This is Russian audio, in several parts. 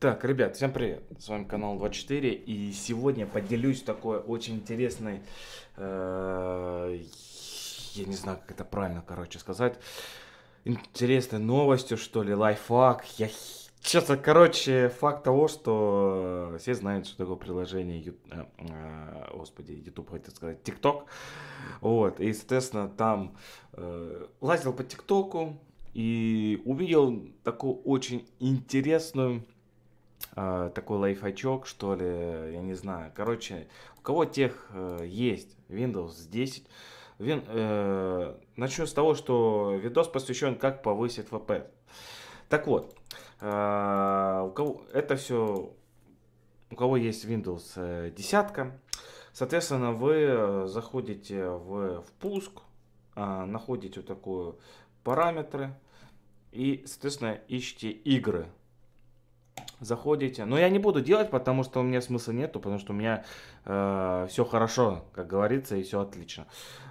Так, ребят, всем привет! С вами канал 24 и сегодня поделюсь такой очень интересной, э, я не знаю, как это правильно, короче, сказать, интересной новостью, что ли, лайфхак. Я, честно, короче, факт того, что все знают, что такое приложение, э, э, господи, YouTube хотел сказать, TikTok, вот, и, соответственно, там э, лазил по TikTok и увидел такую очень интересную а, такой лайфхачок, что ли, я не знаю. Короче, у кого тех э, есть Windows 10, вин, э, начну с того, что видос посвящен как повысить VPN. Так вот, э, у кого это все, у кого есть Windows 10, э, соответственно, вы э, заходите в впуск, э, находите вот такую параметры и, соответственно, ищите игры заходите. Но я не буду делать, потому что у меня смысла нету, потому что у меня э, все хорошо, как говорится, и все отлично.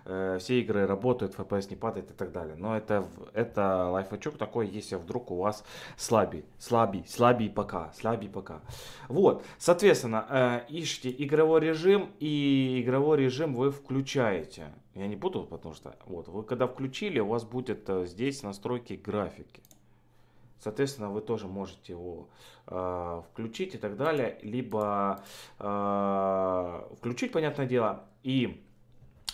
Э, все игры работают, FPS не падает и так далее. Но это, это лайфхачок такой, если вдруг у вас слабый, слабый, слабый пока, слабый пока. Вот, соответственно, э, ищите игровой режим, и игровой режим вы включаете. Я не буду, потому что вот вы когда включили, у вас будет э, здесь настройки графики. Соответственно, вы тоже можете его э, включить и так далее. Либо э, включить, понятное дело, и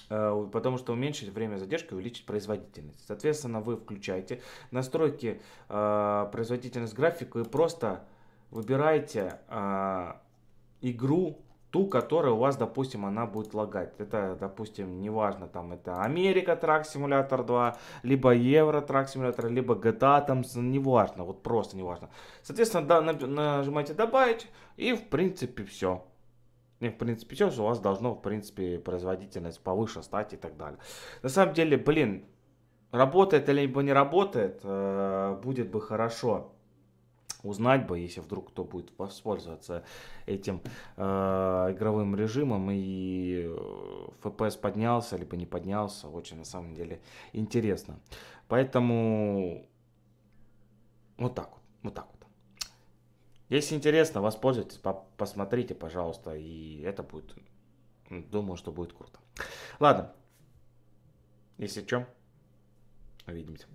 э, потому что уменьшить время задержки, увеличить производительность. Соответственно, вы включаете настройки э, производительность графику и просто выбираете э, игру ту, которая у вас, допустим, она будет лагать. Это, допустим, неважно, там это Америка Трак Симулятор 2, либо Евро Трак Симулятор, либо GTA, там неважно, вот просто неважно. Соответственно, да, нажимаете добавить и в принципе все. И, в принципе, все, что у вас должно, в принципе, производительность повыше стать и так далее. На самом деле, блин, работает или не работает, э, будет бы хорошо узнать бы, если вдруг кто будет воспользоваться этим э, игровым режимом и FPS э, поднялся, либо не поднялся, очень на самом деле интересно. Поэтому вот так вот, вот так вот. Если интересно, воспользуйтесь, по посмотрите, пожалуйста, и это будет, думаю, что будет круто. Ладно, если что, увидимся.